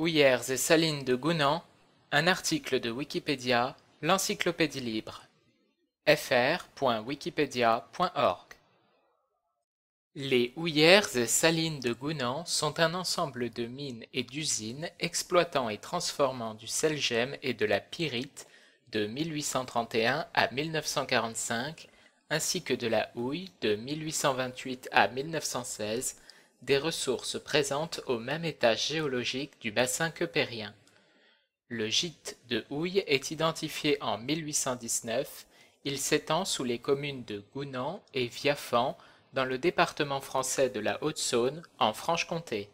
Houillères et salines de Gounan, un article de Wikipédia, l'encyclopédie libre. fr.wikipedia.org Les houillères et Salines de Gounan sont un ensemble de mines et d'usines exploitant et transformant du selgem et de la pyrite de 1831 à 1945 ainsi que de la houille de 1828 à 1916 des ressources présentes au même étage géologique du bassin Périen. Le gîte de Houille est identifié en 1819. Il s'étend sous les communes de Gounan et Viafan, dans le département français de la Haute-Saône, en Franche-Comté.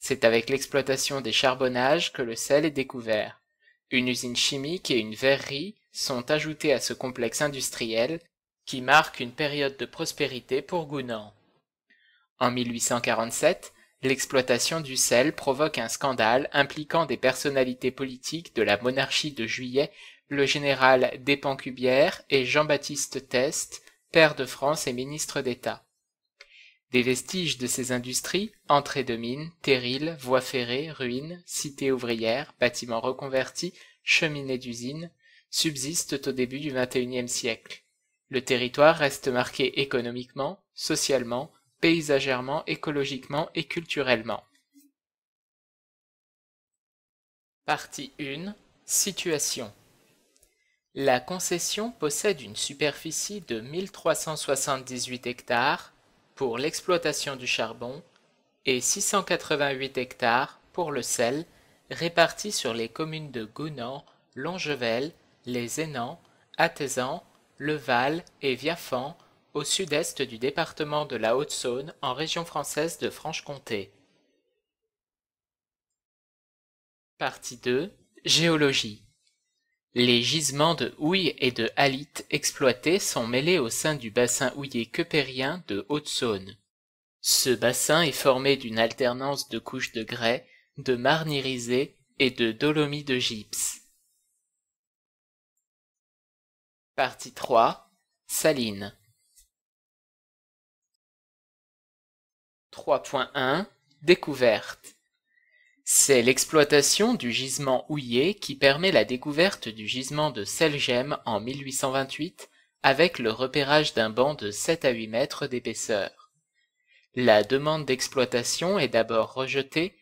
C'est avec l'exploitation des charbonnages que le sel est découvert. Une usine chimique et une verrerie sont ajoutées à ce complexe industriel qui marque une période de prospérité pour Gounan. En 1847, l'exploitation du sel provoque un scandale impliquant des personnalités politiques de la monarchie de Juillet, le général Dépancubière et Jean-Baptiste Teste, père de France et ministre d'État. Des vestiges de ces industries, entrées de mines, terrils, voies ferrées, ruines, cités ouvrières, bâtiments reconvertis, cheminées d'usines, subsistent au début du XXIe siècle. Le territoire reste marqué économiquement, socialement, paysagèrement, écologiquement et culturellement. Partie 1 Situation La concession possède une superficie de 1378 hectares pour l'exploitation du charbon et 688 hectares pour le sel, répartis sur les communes de Gounan, Longevel, Les Hénans, Athézan, Leval et Viafan, au sud-est du département de la Haute-Saône en région française de Franche-Comté. Partie 2 Géologie Les gisements de houille et de halite exploités sont mêlés au sein du bassin houillé keupérien de Haute-Saône. Ce bassin est formé d'une alternance de couches de grès, de marne et de dolomies de gypse. Partie 3 Salines 3.1 Découverte. C'est l'exploitation du gisement houillé qui permet la découverte du gisement de Selgem en 1828 avec le repérage d'un banc de 7 à 8 mètres d'épaisseur. La demande d'exploitation est d'abord rejetée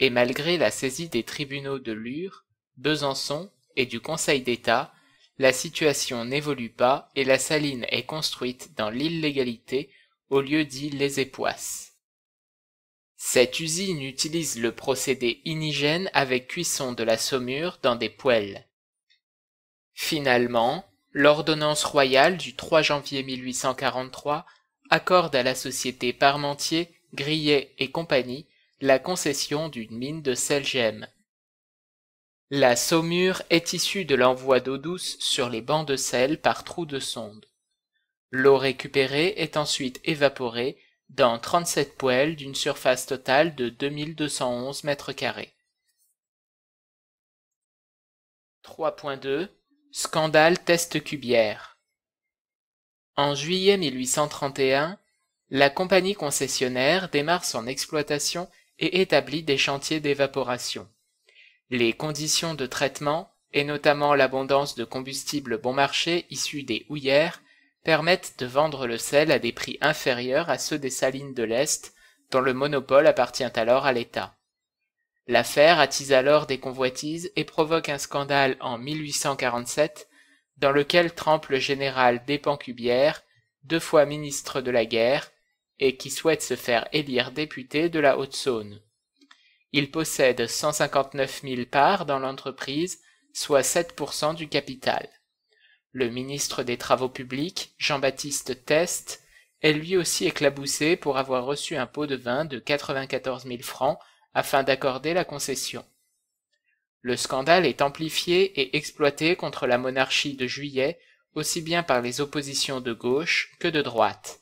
et malgré la saisie des tribunaux de Lure, Besançon et du Conseil d'État, la situation n'évolue pas et la saline est construite dans l'illégalité au lieu dit Les Époisses. Cette usine utilise le procédé inigène avec cuisson de la saumure dans des poêles. Finalement, l'ordonnance royale du 3 janvier 1843 accorde à la société Parmentier, Grillet et compagnie la concession d'une mine de sel gemme. La saumure est issue de l'envoi d'eau douce sur les bancs de sel par trous de sonde. L'eau récupérée est ensuite évaporée dans 37 poêles d'une surface totale de 2211 mètres carrés. 3.2 Scandale test cubière En juillet 1831, la compagnie concessionnaire démarre son exploitation et établit des chantiers d'évaporation. Les conditions de traitement, et notamment l'abondance de combustible bon marché issus des houillères, permettent de vendre le sel à des prix inférieurs à ceux des salines de l'Est, dont le monopole appartient alors à l'État. L'affaire attise alors des convoitises et provoque un scandale en 1847 dans lequel trempe le général Despancubières, deux fois ministre de la guerre, et qui souhaite se faire élire député de la Haute-Saône. Il possède 159 000 parts dans l'entreprise, soit 7% du capital. Le ministre des Travaux publics, Jean-Baptiste Teste, est lui aussi éclaboussé pour avoir reçu un pot de vin de 94 000 francs afin d'accorder la concession. Le scandale est amplifié et exploité contre la monarchie de juillet aussi bien par les oppositions de gauche que de droite.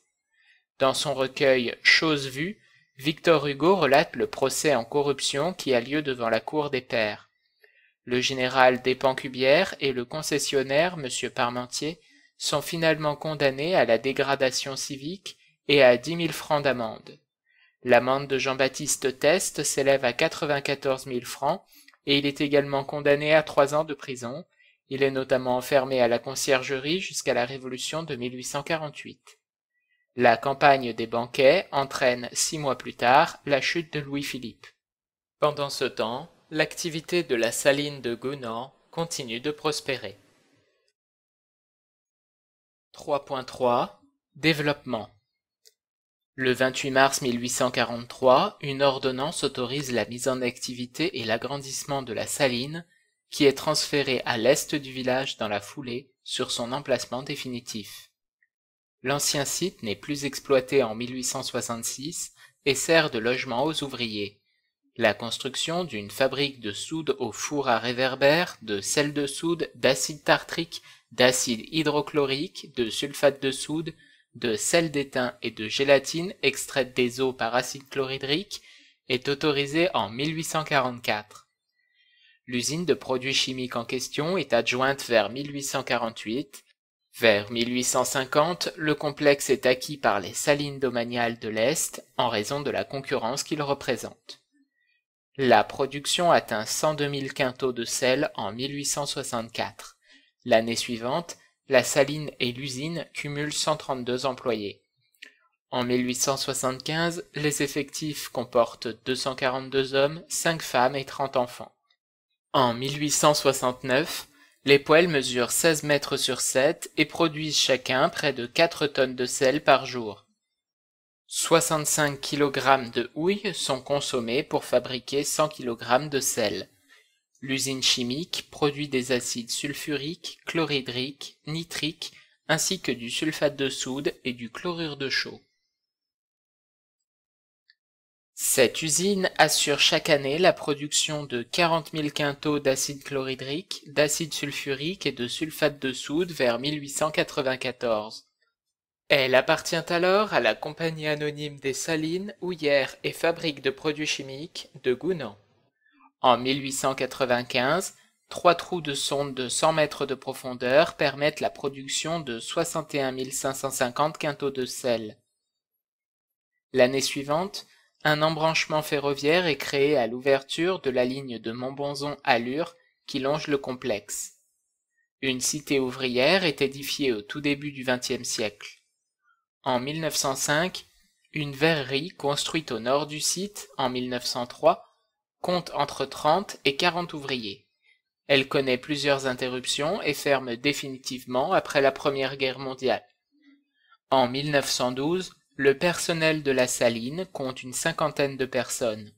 Dans son recueil Chose vue, Victor Hugo relate le procès en corruption qui a lieu devant la Cour des Pairs. Le général Pancubières et le concessionnaire M. Parmentier sont finalement condamnés à la dégradation civique et à 10 000 francs d'amende. L'amende de Jean-Baptiste Teste s'élève à 94 000 francs et il est également condamné à trois ans de prison. Il est notamment enfermé à la conciergerie jusqu'à la Révolution de 1848. La campagne des banquets entraîne six mois plus tard la chute de Louis-Philippe. Pendant ce temps, l'activité de la saline de Gonor continue de prospérer. 3.3 Développement Le 28 mars 1843, une ordonnance autorise la mise en activité et l'agrandissement de la saline qui est transférée à l'est du village dans la foulée sur son emplacement définitif. L'ancien site n'est plus exploité en 1866 et sert de logement aux ouvriers la construction d'une fabrique de soude au four à réverbère, de sel de soude, d'acide tartrique, d'acide hydrochlorique, de sulfate de soude, de sel d'étain et de gélatine extraite des eaux par acide chlorhydrique est autorisée en 1844. L'usine de produits chimiques en question est adjointe vers 1848. Vers 1850, le complexe est acquis par les salines domaniales de l'Est en raison de la concurrence qu'il représente. La production atteint 102 000 quintaux de sel en 1864. L'année suivante, la saline et l'usine cumulent 132 employés. En 1875, les effectifs comportent 242 hommes, 5 femmes et 30 enfants. En 1869, les poêles mesurent 16 mètres sur 7 et produisent chacun près de 4 tonnes de sel par jour. 65 kg de houille sont consommés pour fabriquer 100 kg de sel. L'usine chimique produit des acides sulfuriques, chlorhydriques, nitriques, ainsi que du sulfate de soude et du chlorure de chaux. Cette usine assure chaque année la production de 40 000 quintaux d'acide chlorhydrique, d'acide sulfurique et de sulfate de soude vers 1894. Elle appartient alors à la Compagnie anonyme des salines, houillères et fabriques de produits chimiques de Gounan. En 1895, trois trous de sonde de 100 mètres de profondeur permettent la production de 61 550 quintaux de sel. L'année suivante, un embranchement ferroviaire est créé à l'ouverture de la ligne de Montbonzon à Lure qui longe le complexe. Une cité ouvrière est édifiée au tout début du XXe siècle en 1905, une verrerie construite au nord du site en 1903 compte entre 30 et 40 ouvriers. Elle connaît plusieurs interruptions et ferme définitivement après la Première Guerre mondiale. En 1912, le personnel de la saline compte une cinquantaine de personnes.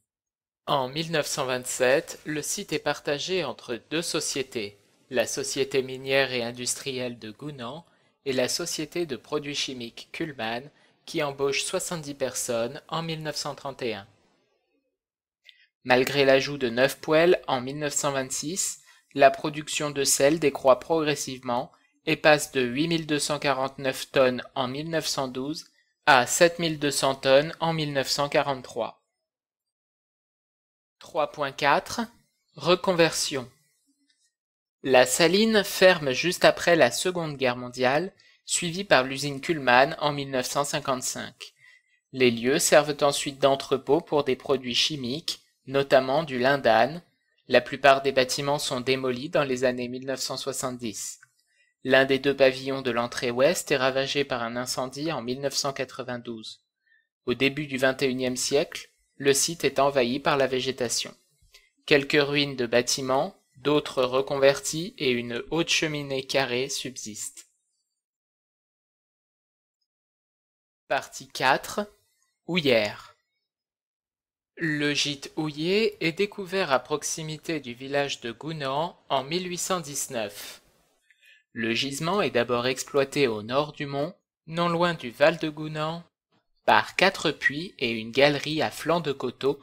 En 1927, le site est partagé entre deux sociétés, la Société minière et industrielle de Gounan et la société de produits chimiques Kuhlmann qui embauche 70 personnes en 1931. Malgré l'ajout de 9 poêles en 1926, la production de sel décroît progressivement et passe de 8249 tonnes en 1912 à 7200 tonnes en 1943. 3.4 Reconversion la saline ferme juste après la Seconde Guerre mondiale, suivie par l'usine Kuhlmann en 1955. Les lieux servent ensuite d'entrepôt pour des produits chimiques, notamment du Lindane. La plupart des bâtiments sont démolis dans les années 1970. L'un des deux pavillons de l'entrée ouest est ravagé par un incendie en 1992. Au début du XXIe siècle, le site est envahi par la végétation. Quelques ruines de bâtiments, d'autres reconvertis et une haute cheminée carrée subsistent. Partie 4 Houillère Le gîte houillé est découvert à proximité du village de Gounan en 1819. Le gisement est d'abord exploité au nord du mont, non loin du Val de Gounan, par quatre puits et une galerie à flanc de coteau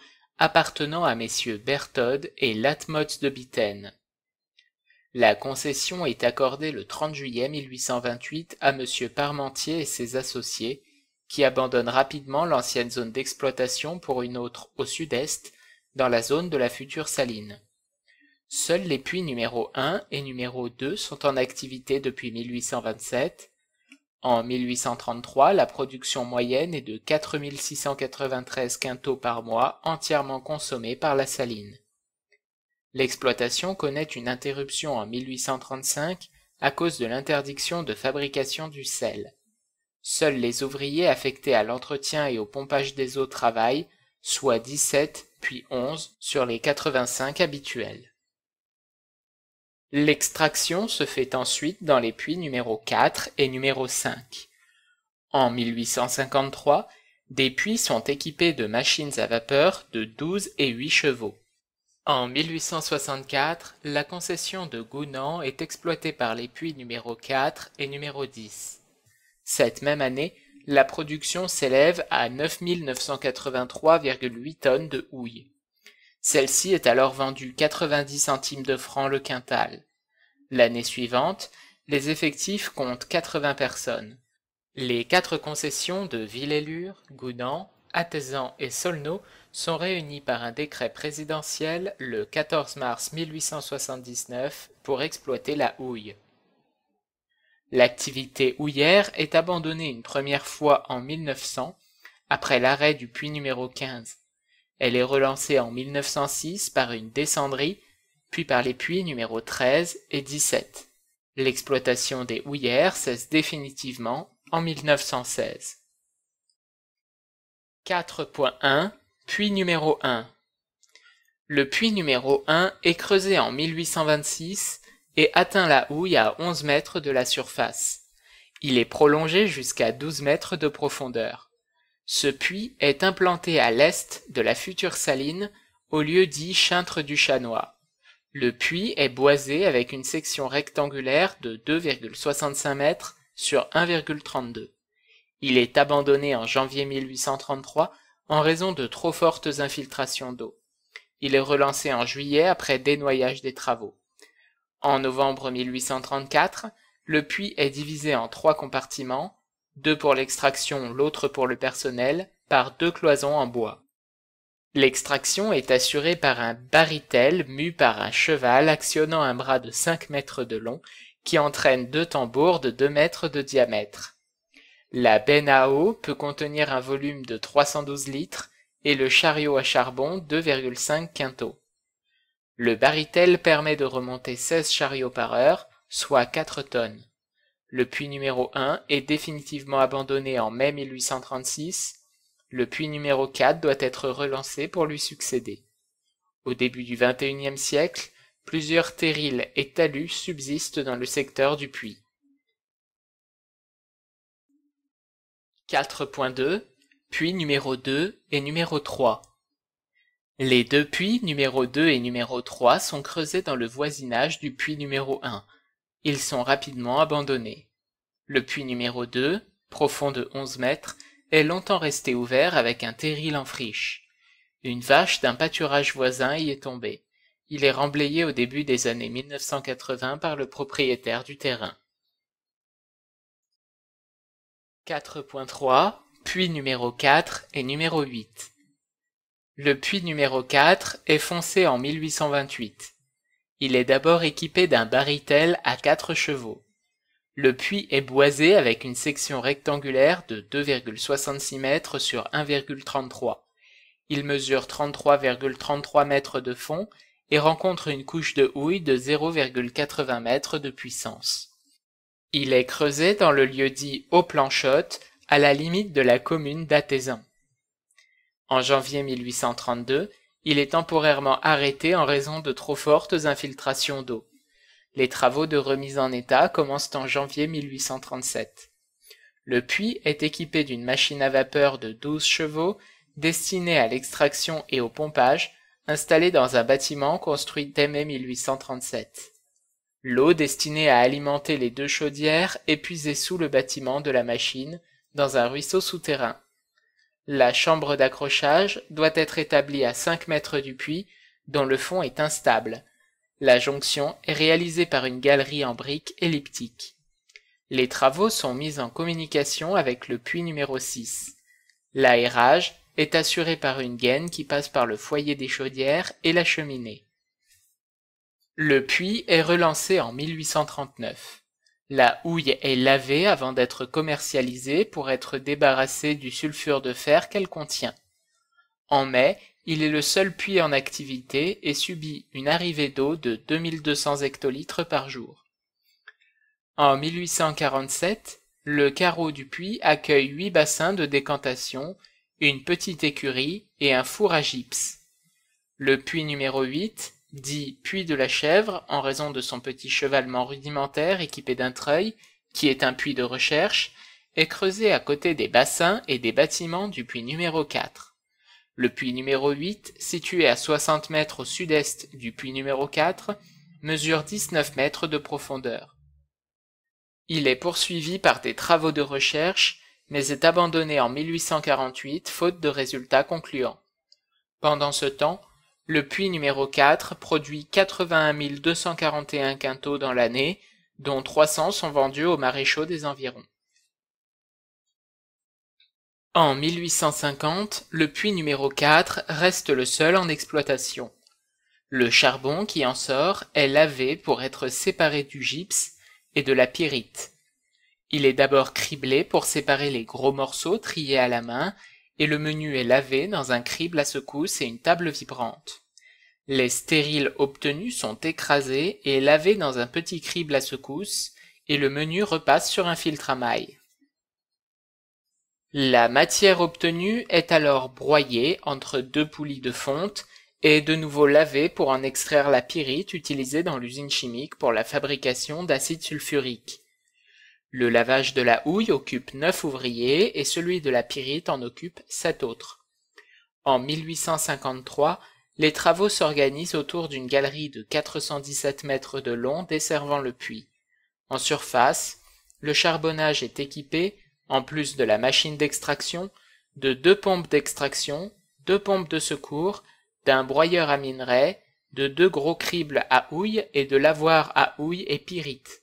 appartenant à messieurs Berthod et Latmots de Biten. La concession est accordée le 30 juillet 1828 à monsieur Parmentier et ses associés, qui abandonnent rapidement l'ancienne zone d'exploitation pour une autre au sud-est, dans la zone de la future saline. Seuls les puits numéro 1 et numéro 2 sont en activité depuis 1827 en 1833, la production moyenne est de 4693 quintaux par mois entièrement consommés par la saline. L'exploitation connaît une interruption en 1835 à cause de l'interdiction de fabrication du sel. Seuls les ouvriers affectés à l'entretien et au pompage des eaux travaillent, soit 17 puis 11 sur les 85 habituels. L'extraction se fait ensuite dans les puits numéro 4 et numéro 5. En 1853, des puits sont équipés de machines à vapeur de 12 et 8 chevaux. En 1864, la concession de Gounan est exploitée par les puits numéro 4 et numéro 10. Cette même année, la production s'élève à 9983,8 tonnes de houille. Celle-ci est alors vendue 90 centimes de francs le quintal. L'année suivante, les effectifs comptent 80 personnes. Les quatre concessions de Villélure, Goudan, Atezan et Solno sont réunies par un décret présidentiel le 14 mars 1879 pour exploiter la houille. L'activité houillère est abandonnée une première fois en 1900 après l'arrêt du puits numéro 15. Elle est relancée en 1906 par une descendrie, puis par les puits numéro 13 et 17. L'exploitation des houillères cesse définitivement en 1916. 4.1 Puits numéro 1 Le puits numéro 1 est creusé en 1826 et atteint la houille à 11 mètres de la surface. Il est prolongé jusqu'à 12 mètres de profondeur. Ce puits est implanté à l'est de la future saline au lieu dit Chintre du Chanois. Le puits est boisé avec une section rectangulaire de 2,65 mètres sur 1,32. Il est abandonné en janvier 1833 en raison de trop fortes infiltrations d'eau. Il est relancé en juillet après dénoyage des travaux. En novembre 1834, le puits est divisé en trois compartiments, deux pour l'extraction, l'autre pour le personnel, par deux cloisons en bois. L'extraction est assurée par un baritel mu par un cheval actionnant un bras de 5 mètres de long qui entraîne deux tambours de 2 mètres de diamètre. La benne à eau peut contenir un volume de 312 litres et le chariot à charbon 2,5 quintaux. Le baritel permet de remonter 16 chariots par heure, soit 4 tonnes. Le puits numéro 1 est définitivement abandonné en mai 1836. Le puits numéro 4 doit être relancé pour lui succéder. Au début du XXIe siècle, plusieurs terrils et talus subsistent dans le secteur du puits. 4.2, puits numéro 2 et numéro 3. Les deux puits numéro 2 et numéro 3 sont creusés dans le voisinage du puits numéro 1, ils sont rapidement abandonnés. Le puits numéro 2, profond de 11 mètres, est longtemps resté ouvert avec un terril en friche. Une vache d'un pâturage voisin y est tombée. Il est remblayé au début des années 1980 par le propriétaire du terrain. 4.3, puits numéro 4 et numéro 8. Le puits numéro 4 est foncé en 1828. Il est d'abord équipé d'un baritel à quatre chevaux. Le puits est boisé avec une section rectangulaire de 2,66 mètres sur 1,33. Il mesure 33,33 mètres de fond et rencontre une couche de houille de 0,80 mètres de puissance. Il est creusé dans le lieu dit Haut Planchotte, à la limite de la commune d'Athézan. En janvier 1832, il est temporairement arrêté en raison de trop fortes infiltrations d'eau. Les travaux de remise en état commencent en janvier 1837. Le puits est équipé d'une machine à vapeur de 12 chevaux destinée à l'extraction et au pompage, installée dans un bâtiment construit dès mai 1837. L'eau destinée à alimenter les deux chaudières est puisée sous le bâtiment de la machine dans un ruisseau souterrain. La chambre d'accrochage doit être établie à 5 mètres du puits, dont le fond est instable. La jonction est réalisée par une galerie en briques elliptique. Les travaux sont mis en communication avec le puits numéro 6. L'aérage est assuré par une gaine qui passe par le foyer des chaudières et la cheminée. Le puits est relancé en 1839. La houille est lavée avant d'être commercialisée pour être débarrassée du sulfure de fer qu'elle contient. En mai, il est le seul puits en activité et subit une arrivée d'eau de 2200 hectolitres par jour. En 1847, le carreau du puits accueille huit bassins de décantation, une petite écurie et un four à gypse. Le puits numéro 8 dit puits de la chèvre en raison de son petit chevalement rudimentaire équipé d'un treuil, qui est un puits de recherche, est creusé à côté des bassins et des bâtiments du puits numéro 4. Le puits numéro 8, situé à 60 mètres au sud-est du puits numéro 4, mesure 19 mètres de profondeur. Il est poursuivi par des travaux de recherche, mais est abandonné en 1848 faute de résultats concluants. Pendant ce temps, le puits numéro 4 produit 81 241 quintaux dans l'année, dont 300 sont vendus aux maréchaux des environs. En 1850, le puits numéro 4 reste le seul en exploitation. Le charbon qui en sort est lavé pour être séparé du gypse et de la pyrite. Il est d'abord criblé pour séparer les gros morceaux triés à la main et le menu est lavé dans un crible à secousse et une table vibrante. Les stériles obtenus sont écrasés et lavés dans un petit crible à secousse et le menu repasse sur un filtre à mailles. La matière obtenue est alors broyée entre deux poulies de fonte et de nouveau lavée pour en extraire la pyrite utilisée dans l'usine chimique pour la fabrication d'acide sulfurique. Le lavage de la houille occupe neuf ouvriers et celui de la pyrite en occupe sept autres. En 1853, les travaux s'organisent autour d'une galerie de 417 mètres de long desservant le puits. En surface, le charbonnage est équipé, en plus de la machine d'extraction, de deux pompes d'extraction, deux pompes de secours, d'un broyeur à minerai, de deux gros cribles à houille et de lavoirs à houille et pyrite.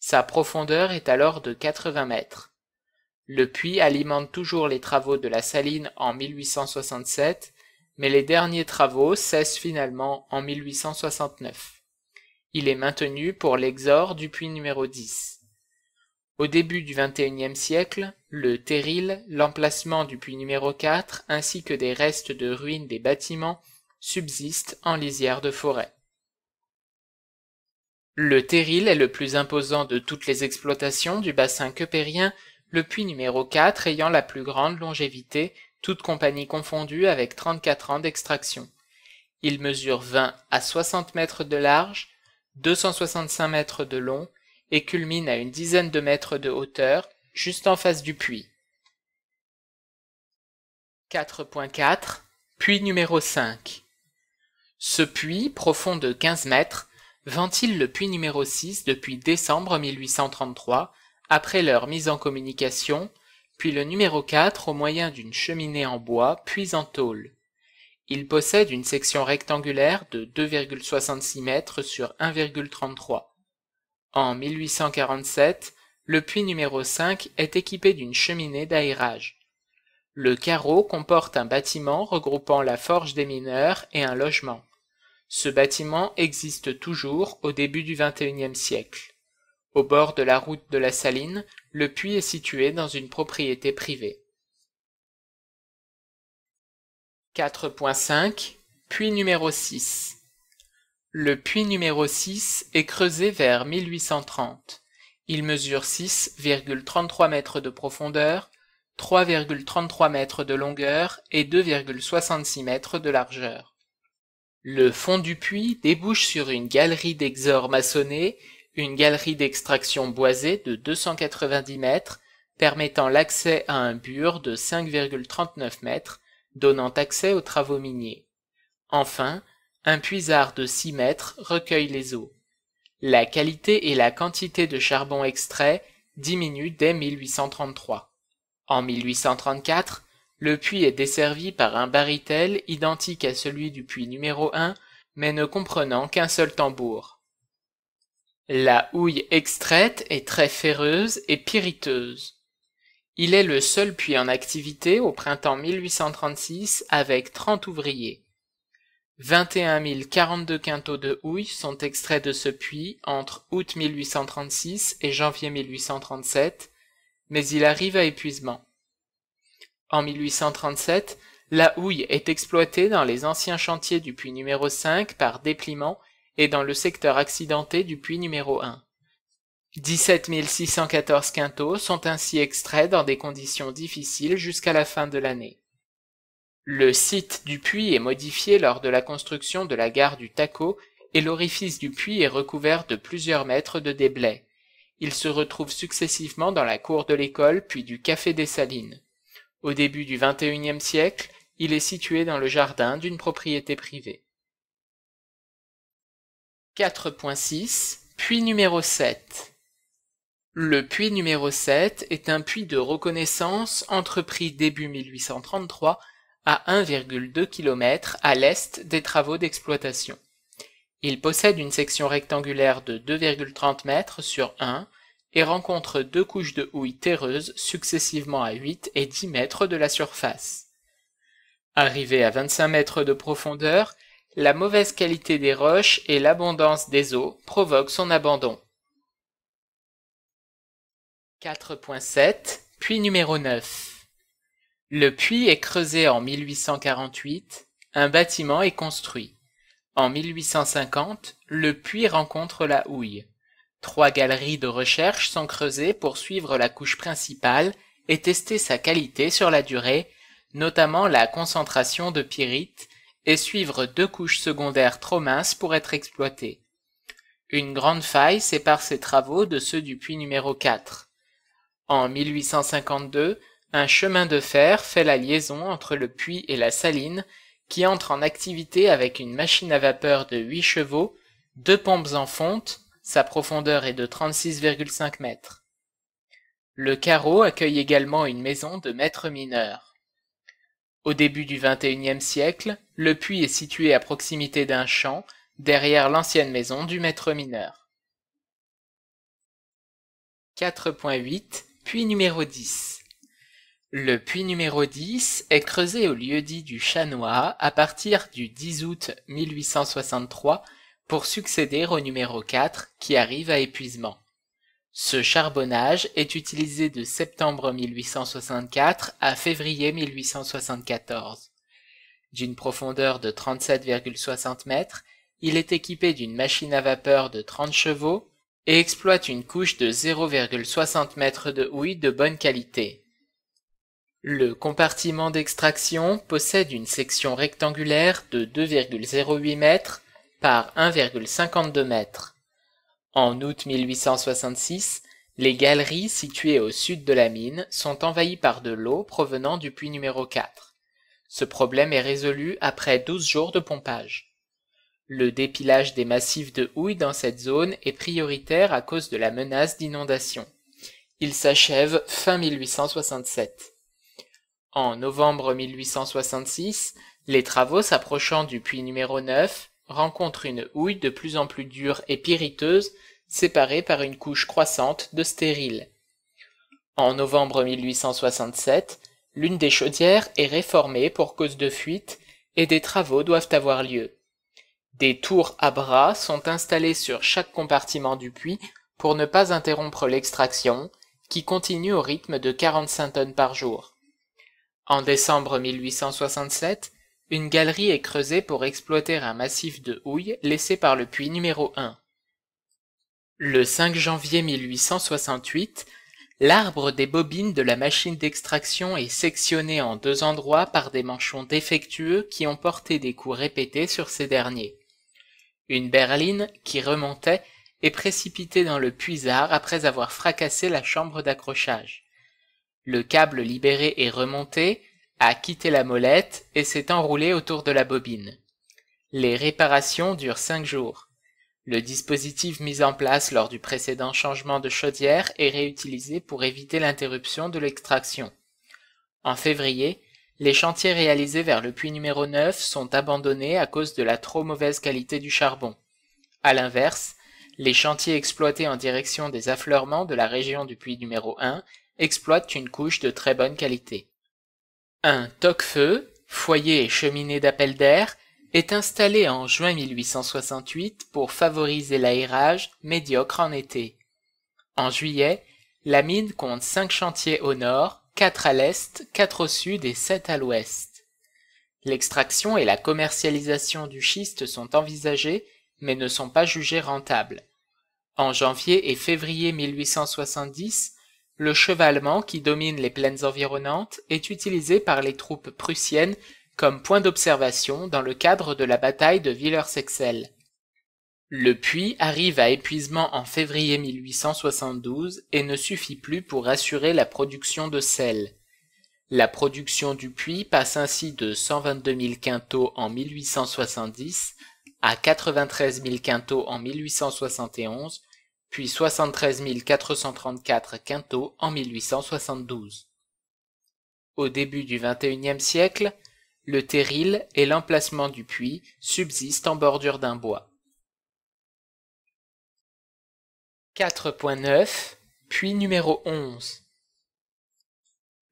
Sa profondeur est alors de 80 mètres. Le puits alimente toujours les travaux de la saline en 1867, mais les derniers travaux cessent finalement en 1869. Il est maintenu pour l'exor du puits numéro 10. Au début du XXIe siècle, le terril, l'emplacement du puits numéro 4 ainsi que des restes de ruines des bâtiments subsistent en lisière de forêt. Le terril est le plus imposant de toutes les exploitations du bassin keupérien, le puits numéro 4 ayant la plus grande longévité, toute compagnie confondue avec 34 ans d'extraction. Il mesure 20 à 60 mètres de large, 265 mètres de long et culmine à une dizaine de mètres de hauteur, juste en face du puits. 4.4 Puits numéro 5 Ce puits, profond de 15 mètres, ventile le puits numéro 6 depuis décembre 1833, après leur mise en communication, puis le numéro 4 au moyen d'une cheminée en bois puis en tôle. Il possède une section rectangulaire de 2,66 mètres sur 1,33. En 1847, le puits numéro 5 est équipé d'une cheminée d'aérage. Le carreau comporte un bâtiment regroupant la forge des mineurs et un logement. Ce bâtiment existe toujours au début du XXIe siècle. Au bord de la route de la Saline, le puits est situé dans une propriété privée. 4.5 Puits numéro 6 Le puits numéro 6 est creusé vers 1830. Il mesure 6,33 mètres de profondeur, 3,33 mètres de longueur et 2,66 mètres de largeur. Le fond du puits débouche sur une galerie d'exor maçonnée, une galerie d'extraction boisée de 290 mètres, permettant l'accès à un bur de 5,39 mètres, donnant accès aux travaux miniers. Enfin, un puisard de 6 mètres recueille les eaux. La qualité et la quantité de charbon extrait diminuent dès 1833. En 1834, le puits est desservi par un baritel identique à celui du puits numéro 1, mais ne comprenant qu'un seul tambour. La houille extraite est très ferreuse et pyriteuse. Il est le seul puits en activité au printemps 1836 avec 30 ouvriers. 21 042 quintaux de houille sont extraits de ce puits entre août 1836 et janvier 1837, mais il arrive à épuisement. En 1837, la houille est exploitée dans les anciens chantiers du puits numéro 5 par Dépliment et dans le secteur accidenté du puits numéro 1. 17 614 quintaux sont ainsi extraits dans des conditions difficiles jusqu'à la fin de l'année. Le site du puits est modifié lors de la construction de la gare du Taco et l'orifice du puits est recouvert de plusieurs mètres de déblais. Il se retrouve successivement dans la cour de l'école puis du café des Salines. Au début du XXIe siècle, il est situé dans le jardin d'une propriété privée. 4.6 Puits numéro 7 Le puits numéro 7 est un puits de reconnaissance entrepris début 1833 à 1,2 km à l'est des travaux d'exploitation. Il possède une section rectangulaire de 2,30 mètres sur 1 et rencontre deux couches de houille terreuse successivement à 8 et 10 mètres de la surface. Arrivé à 25 mètres de profondeur, la mauvaise qualité des roches et l'abondance des eaux provoquent son abandon. 4.7 Puits numéro 9 Le puits est creusé en 1848, un bâtiment est construit. En 1850, le puits rencontre la houille. Trois galeries de recherche sont creusées pour suivre la couche principale et tester sa qualité sur la durée, notamment la concentration de pyrite, et suivre deux couches secondaires trop minces pour être exploitées. Une grande faille sépare ces travaux de ceux du puits numéro 4. En 1852, un chemin de fer fait la liaison entre le puits et la saline qui entre en activité avec une machine à vapeur de 8 chevaux, deux pompes en fonte, sa profondeur est de 36,5 mètres. Le carreau accueille également une maison de maître mineur. Au début du XXIe siècle, le puits est situé à proximité d'un champ, derrière l'ancienne maison du maître mineur. 4.8 Puits numéro 10 Le puits numéro 10 est creusé au lieu-dit du Chanois à partir du 10 août 1863 pour succéder au numéro 4 qui arrive à épuisement. Ce charbonnage est utilisé de septembre 1864 à février 1874. D'une profondeur de 37,60 mètres, il est équipé d'une machine à vapeur de 30 chevaux et exploite une couche de 0,60 mètres de houille de bonne qualité. Le compartiment d'extraction possède une section rectangulaire de 2,08 mètres par 1,52 m. En août 1866, les galeries situées au sud de la mine sont envahies par de l'eau provenant du puits numéro 4. Ce problème est résolu après 12 jours de pompage. Le dépilage des massifs de houille dans cette zone est prioritaire à cause de la menace d'inondation. Il s'achève fin 1867. En novembre 1866, les travaux s'approchant du puits numéro 9, rencontre une houille de plus en plus dure et pyriteuse, séparée par une couche croissante de stérile. En novembre 1867, l'une des chaudières est réformée pour cause de fuite et des travaux doivent avoir lieu. Des tours à bras sont installées sur chaque compartiment du puits pour ne pas interrompre l'extraction, qui continue au rythme de 45 tonnes par jour. En décembre 1867, une galerie est creusée pour exploiter un massif de houille laissé par le puits numéro 1. Le 5 janvier 1868, l'arbre des bobines de la machine d'extraction est sectionné en deux endroits par des manchons défectueux qui ont porté des coups répétés sur ces derniers. Une berline, qui remontait, est précipitée dans le puisard après avoir fracassé la chambre d'accrochage. Le câble libéré est remonté, a quitté la molette et s'est enroulé autour de la bobine. Les réparations durent cinq jours. Le dispositif mis en place lors du précédent changement de chaudière est réutilisé pour éviter l'interruption de l'extraction. En février, les chantiers réalisés vers le puits numéro 9 sont abandonnés à cause de la trop mauvaise qualité du charbon. À l'inverse, les chantiers exploités en direction des affleurements de la région du puits numéro 1 exploitent une couche de très bonne qualité. Un toque-feu, foyer et cheminée d'appel d'air, est installé en juin 1868 pour favoriser l'aérage médiocre en été. En juillet, la mine compte cinq chantiers au nord, quatre à l'est, quatre au sud et sept à l'ouest. L'extraction et la commercialisation du schiste sont envisagées mais ne sont pas jugées rentables. En janvier et février 1870, le chevalement, qui domine les plaines environnantes, est utilisé par les troupes prussiennes comme point d'observation dans le cadre de la bataille de villers excel Le puits arrive à épuisement en février 1872 et ne suffit plus pour assurer la production de sel. La production du puits passe ainsi de 122 000 quintaux en 1870 à 93 000 quintaux en 1871 puis 73 434 quintaux en 1872. Au début du XXIe siècle, le terril et l'emplacement du puits subsistent en bordure d'un bois. 4.9 Puits numéro 11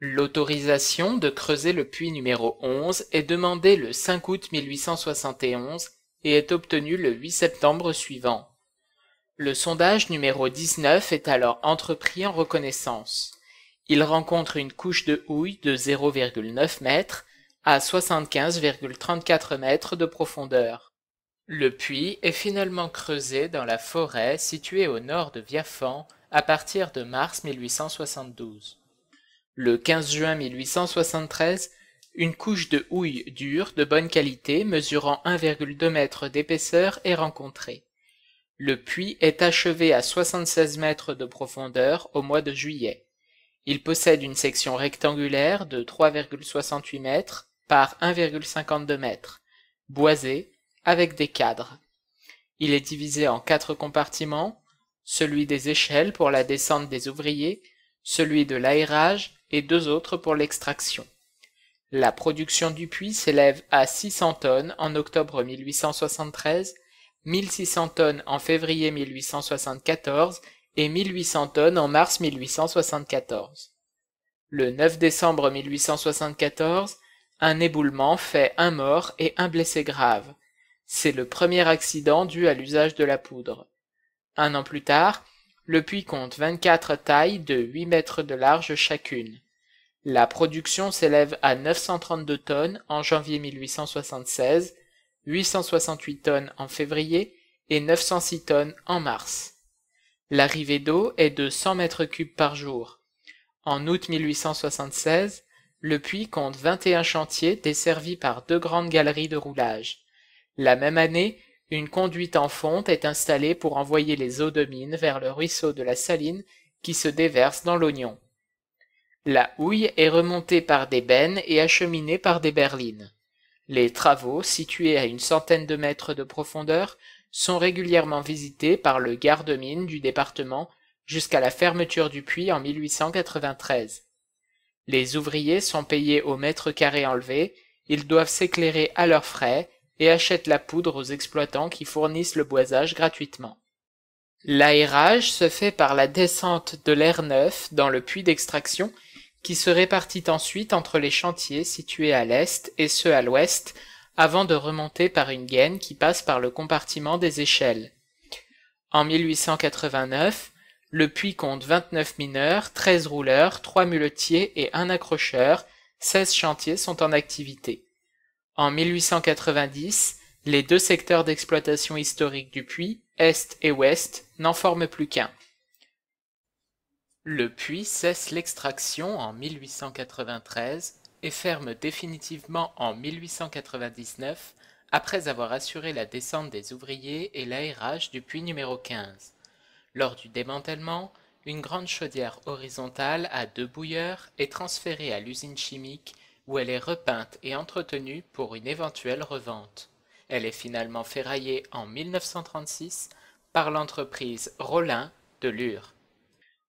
L'autorisation de creuser le puits numéro 11 est demandée le 5 août 1871 et est obtenue le 8 septembre suivant. Le sondage numéro 19 est alors entrepris en reconnaissance. Il rencontre une couche de houille de 0,9 m à 75,34 m de profondeur. Le puits est finalement creusé dans la forêt située au nord de Viafan à partir de mars 1872. Le 15 juin 1873, une couche de houille dure de bonne qualité mesurant 1,2 m d'épaisseur est rencontrée. Le puits est achevé à 76 mètres de profondeur au mois de juillet. Il possède une section rectangulaire de 3,68 mètres par 1,52 mètres, boisée, avec des cadres. Il est divisé en quatre compartiments, celui des échelles pour la descente des ouvriers, celui de l'aérage et deux autres pour l'extraction. La production du puits s'élève à 600 tonnes en octobre 1873 1600 tonnes en février 1874 et 1800 tonnes en mars 1874. Le 9 décembre 1874, un éboulement fait un mort et un blessé grave. C'est le premier accident dû à l'usage de la poudre. Un an plus tard, le puits compte 24 tailles de 8 mètres de large chacune. La production s'élève à 932 tonnes en janvier 1876 868 tonnes en février et 906 tonnes en mars. L'arrivée d'eau est de 100 mètres cubes par jour. En août 1876, le puits compte 21 chantiers desservis par deux grandes galeries de roulage. La même année, une conduite en fonte est installée pour envoyer les eaux de mine vers le ruisseau de la Saline qui se déverse dans l'Oignon. La houille est remontée par des bennes et acheminée par des berlines. Les travaux, situés à une centaine de mètres de profondeur, sont régulièrement visités par le garde-mine du département jusqu'à la fermeture du puits en 1893. Les ouvriers sont payés au mètre carré enlevé, ils doivent s'éclairer à leurs frais et achètent la poudre aux exploitants qui fournissent le boisage gratuitement. L'aérage se fait par la descente de l'air neuf dans le puits d'extraction qui se répartit ensuite entre les chantiers situés à l'est et ceux à l'ouest, avant de remonter par une gaine qui passe par le compartiment des échelles. En 1889, le puits compte 29 mineurs, 13 rouleurs, 3 muletiers et 1 accrocheur, 16 chantiers sont en activité. En 1890, les deux secteurs d'exploitation historique du puits, Est et Ouest, n'en forment plus qu'un. Le puits cesse l'extraction en 1893 et ferme définitivement en 1899 après avoir assuré la descente des ouvriers et l'aérage du puits numéro 15. Lors du démantèlement, une grande chaudière horizontale à deux bouilleurs est transférée à l'usine chimique où elle est repeinte et entretenue pour une éventuelle revente. Elle est finalement ferraillée en 1936 par l'entreprise Rollin de Lure.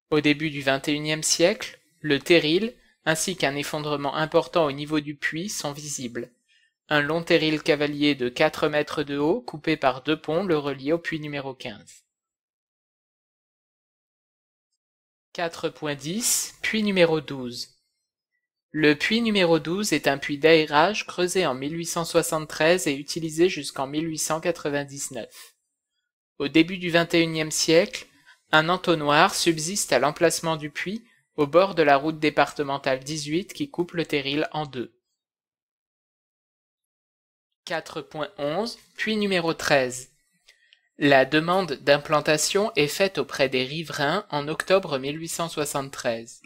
Au début du XXIe siècle, le terril ainsi qu'un effondrement important au niveau du puits sont visibles. Un long terril cavalier de 4 mètres de haut coupé par deux ponts le relie au puits numéro 15. 4.10 Puits numéro 12 Le puits numéro 12 est un puits d'aérage creusé en 1873 et utilisé jusqu'en 1899. Au début du XXIe siècle, un entonnoir subsiste à l'emplacement du puits, au bord de la route départementale 18 qui coupe le Terril en deux. 4.11, Puits numéro 13. La demande d'implantation est faite auprès des riverains en octobre 1873.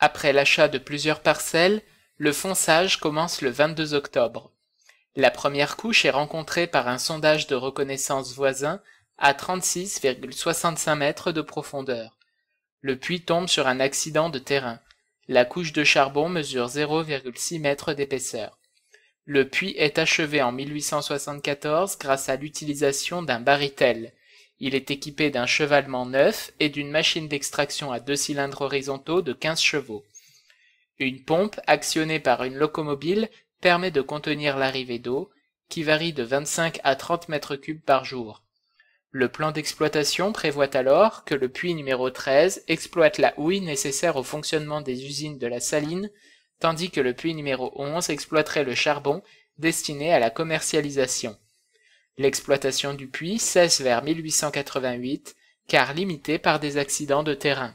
Après l'achat de plusieurs parcelles, le fonçage commence le 22 octobre. La première couche est rencontrée par un sondage de reconnaissance voisin à 36,65 mètres de profondeur. Le puits tombe sur un accident de terrain. La couche de charbon mesure 0,6 mètres d'épaisseur. Le puits est achevé en 1874 grâce à l'utilisation d'un baritel. Il est équipé d'un chevalement neuf et d'une machine d'extraction à deux cylindres horizontaux de 15 chevaux. Une pompe actionnée par une locomobile permet de contenir l'arrivée d'eau, qui varie de 25 à 30 mètres cubes par jour. Le plan d'exploitation prévoit alors que le puits numéro 13 exploite la houille nécessaire au fonctionnement des usines de la saline, tandis que le puits numéro 11 exploiterait le charbon destiné à la commercialisation. L'exploitation du puits cesse vers 1888, car limitée par des accidents de terrain.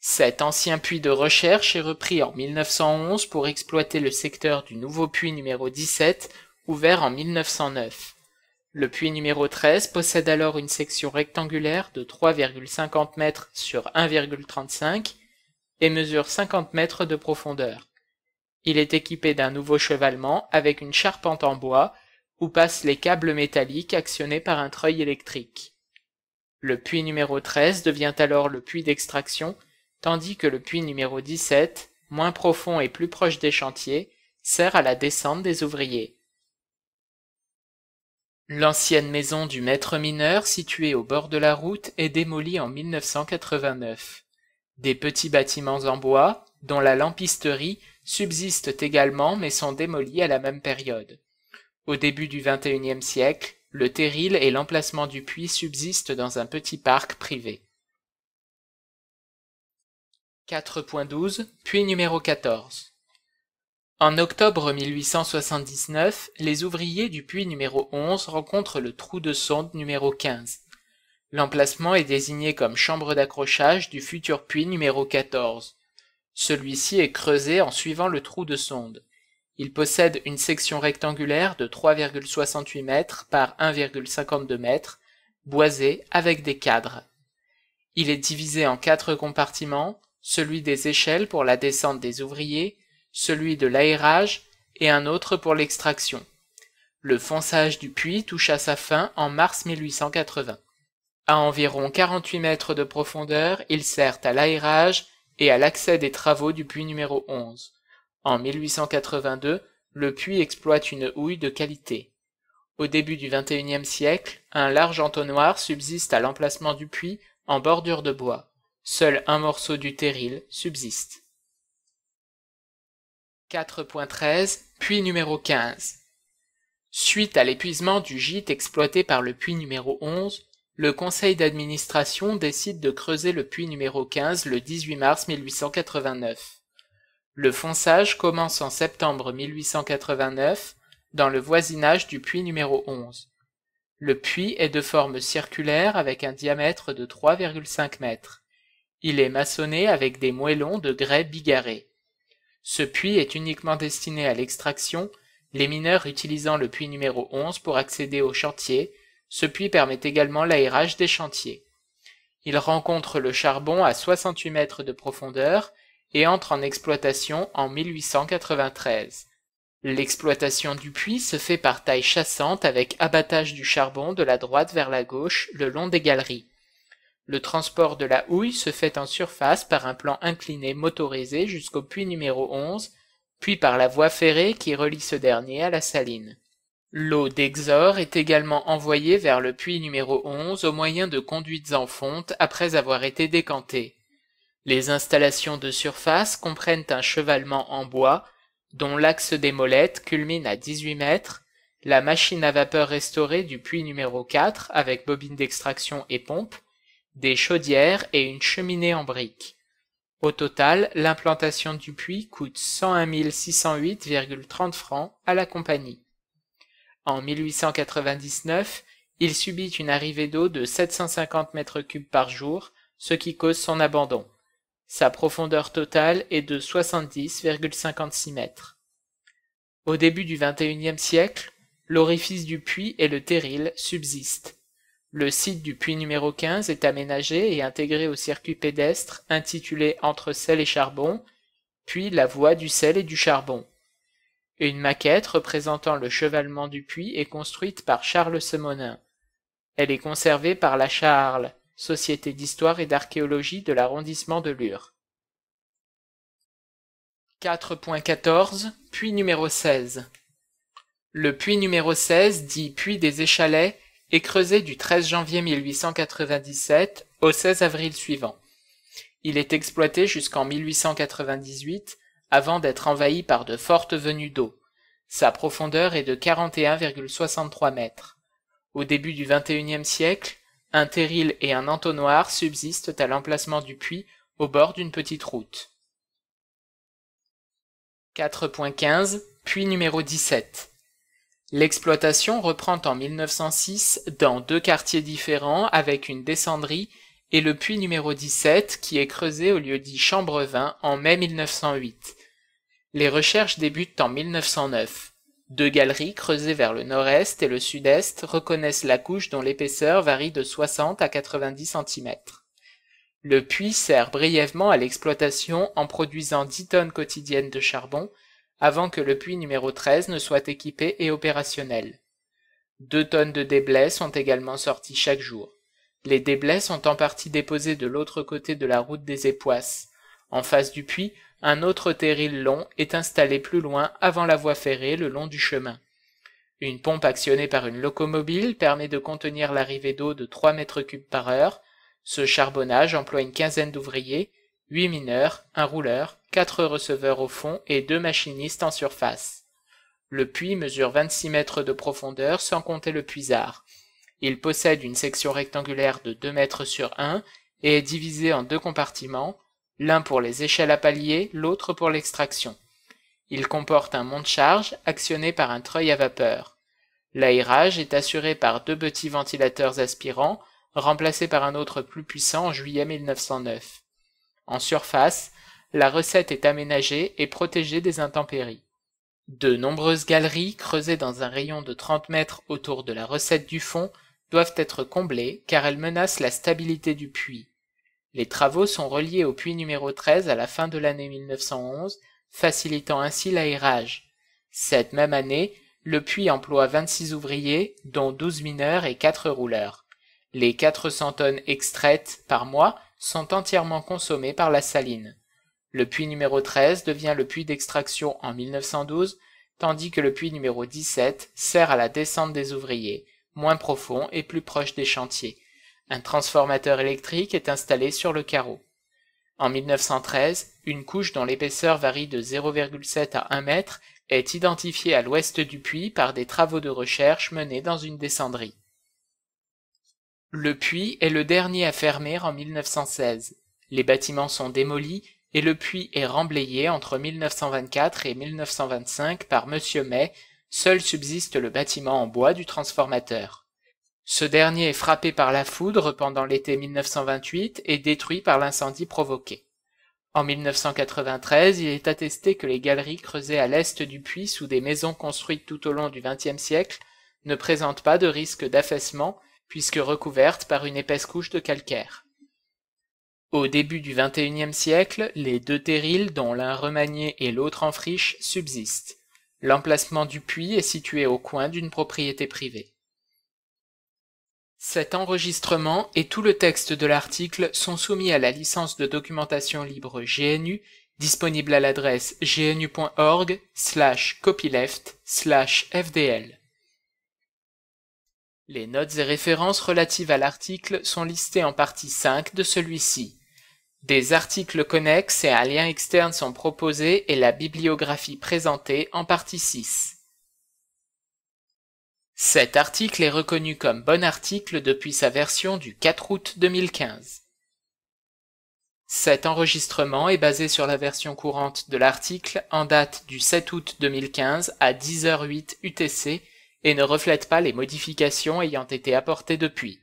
Cet ancien puits de recherche est repris en 1911 pour exploiter le secteur du nouveau puits numéro 17, ouvert en 1909. Le puits numéro 13 possède alors une section rectangulaire de 3,50 mètres sur 1,35 et mesure 50 mètres de profondeur. Il est équipé d'un nouveau chevalement avec une charpente en bois où passent les câbles métalliques actionnés par un treuil électrique. Le puits numéro 13 devient alors le puits d'extraction, tandis que le puits numéro 17, moins profond et plus proche des chantiers, sert à la descente des ouvriers. L'ancienne maison du maître-mineur située au bord de la route est démolie en 1989. Des petits bâtiments en bois, dont la lampisterie, subsistent également mais sont démolis à la même période. Au début du XXIe siècle, le terril et l'emplacement du puits subsistent dans un petit parc privé. 4.12, puits numéro 14. En octobre 1879, les ouvriers du puits numéro 11 rencontrent le trou de sonde numéro 15. L'emplacement est désigné comme chambre d'accrochage du futur puits numéro 14. Celui-ci est creusé en suivant le trou de sonde. Il possède une section rectangulaire de 3,68 mètres par 1,52 mètres, boisée avec des cadres. Il est divisé en quatre compartiments, celui des échelles pour la descente des ouvriers, celui de l'aérage et un autre pour l'extraction. Le fonçage du puits toucha sa fin en mars 1880. À environ 48 mètres de profondeur, il sert à l'aérage et à l'accès des travaux du puits numéro 11. En 1882, le puits exploite une houille de qualité. Au début du XXIe siècle, un large entonnoir subsiste à l'emplacement du puits en bordure de bois. Seul un morceau du terril subsiste. 4.13, puits numéro 15. Suite à l'épuisement du gîte exploité par le puits numéro 11, le conseil d'administration décide de creuser le puits numéro 15 le 18 mars 1889. Le fonçage commence en septembre 1889 dans le voisinage du puits numéro 11. Le puits est de forme circulaire avec un diamètre de 3,5 mètres. Il est maçonné avec des moellons de grès bigarrés. Ce puits est uniquement destiné à l'extraction, les mineurs utilisant le puits numéro 11 pour accéder au chantier. Ce puits permet également l'aérage des chantiers. Il rencontre le charbon à 68 mètres de profondeur et entre en exploitation en 1893. L'exploitation du puits se fait par taille chassante avec abattage du charbon de la droite vers la gauche le long des galeries. Le transport de la houille se fait en surface par un plan incliné motorisé jusqu'au puits numéro 11, puis par la voie ferrée qui relie ce dernier à la saline. L'eau d'Exor est également envoyée vers le puits numéro 11 au moyen de conduites en fonte après avoir été décantée. Les installations de surface comprennent un chevalement en bois, dont l'axe des molettes culmine à 18 mètres, la machine à vapeur restaurée du puits numéro 4 avec bobine d'extraction et pompe, des chaudières et une cheminée en briques. Au total, l'implantation du puits coûte 101 608,30 francs à la compagnie. En 1899, il subit une arrivée d'eau de 750 mètres cubes par jour, ce qui cause son abandon. Sa profondeur totale est de 70,56 mètres. Au début du XXIe siècle, l'orifice du puits et le terril subsistent. Le site du puits numéro 15 est aménagé et intégré au circuit pédestre intitulé Entre sel et charbon, puis la voie du sel et du charbon. Une maquette représentant le chevalement du puits est construite par Charles Semonin. Elle est conservée par la Charles, Société d'histoire et d'archéologie de l'arrondissement de Lure. 4.14 Puits numéro 16 Le puits numéro 16, dit puits des Échalets, est creusé du 13 janvier 1897 au 16 avril suivant. Il est exploité jusqu'en 1898 avant d'être envahi par de fortes venues d'eau. Sa profondeur est de 41,63 mètres. Au début du XXIe siècle, un terril et un entonnoir subsistent à l'emplacement du puits au bord d'une petite route. 4.15, puits numéro 17. L'exploitation reprend en 1906 dans deux quartiers différents avec une descendrie et le puits numéro 17 qui est creusé au lieu-dit Chambrevin en mai 1908. Les recherches débutent en 1909. Deux galeries creusées vers le nord-est et le sud-est reconnaissent la couche dont l'épaisseur varie de 60 à 90 cm. Le puits sert brièvement à l'exploitation en produisant 10 tonnes quotidiennes de charbon avant que le puits numéro 13 ne soit équipé et opérationnel. Deux tonnes de déblais sont également sorties chaque jour. Les déblais sont en partie déposés de l'autre côté de la route des Époisses. En face du puits, un autre terril long est installé plus loin avant la voie ferrée le long du chemin. Une pompe actionnée par une locomobile permet de contenir l'arrivée d'eau de 3 mètres cubes par heure. Ce charbonnage emploie une quinzaine d'ouvriers 8 mineurs, un rouleur, 4 receveurs au fond et 2 machinistes en surface. Le puits mesure 26 mètres de profondeur sans compter le puisard. Il possède une section rectangulaire de 2 mètres sur 1 et est divisé en deux compartiments, l'un pour les échelles à palier, l'autre pour l'extraction. Il comporte un monte-charge actionné par un treuil à vapeur. L'aérage est assuré par deux petits ventilateurs aspirants, remplacés par un autre plus puissant en juillet 1909. En surface, la recette est aménagée et protégée des intempéries. De nombreuses galeries creusées dans un rayon de 30 mètres autour de la recette du fond doivent être comblées car elles menacent la stabilité du puits. Les travaux sont reliés au puits numéro 13 à la fin de l'année 1911, facilitant ainsi l'aérage. Cette même année, le puits emploie 26 ouvriers, dont 12 mineurs et 4 rouleurs. Les 400 tonnes extraites par mois sont entièrement consommés par la saline. Le puits numéro 13 devient le puits d'extraction en 1912, tandis que le puits numéro 17 sert à la descente des ouvriers, moins profond et plus proche des chantiers. Un transformateur électrique est installé sur le carreau. En 1913, une couche dont l'épaisseur varie de 0,7 à 1 mètre est identifiée à l'ouest du puits par des travaux de recherche menés dans une descendrie. Le puits est le dernier à fermer en 1916. Les bâtiments sont démolis et le puits est remblayé entre 1924 et 1925 par M. May, seul subsiste le bâtiment en bois du transformateur. Ce dernier est frappé par la foudre pendant l'été 1928 et détruit par l'incendie provoqué. En 1993, il est attesté que les galeries creusées à l'est du puits sous des maisons construites tout au long du XXe siècle ne présentent pas de risque d'affaissement puisque recouverte par une épaisse couche de calcaire. Au début du XXIe siècle, les deux terrils, dont l'un remanié et l'autre en friche, subsistent. L'emplacement du puits est situé au coin d'une propriété privée. Cet enregistrement et tout le texte de l'article sont soumis à la licence de documentation libre GNU disponible à l'adresse gnu.org/copyleft/fdl. Les notes et références relatives à l'article sont listées en partie 5 de celui-ci. Des articles connexes et un lien externe sont proposés et la bibliographie présentée en partie 6. Cet article est reconnu comme bon article depuis sa version du 4 août 2015. Cet enregistrement est basé sur la version courante de l'article en date du 7 août 2015 à 10h08 UTC et ne reflète pas les modifications ayant été apportées depuis.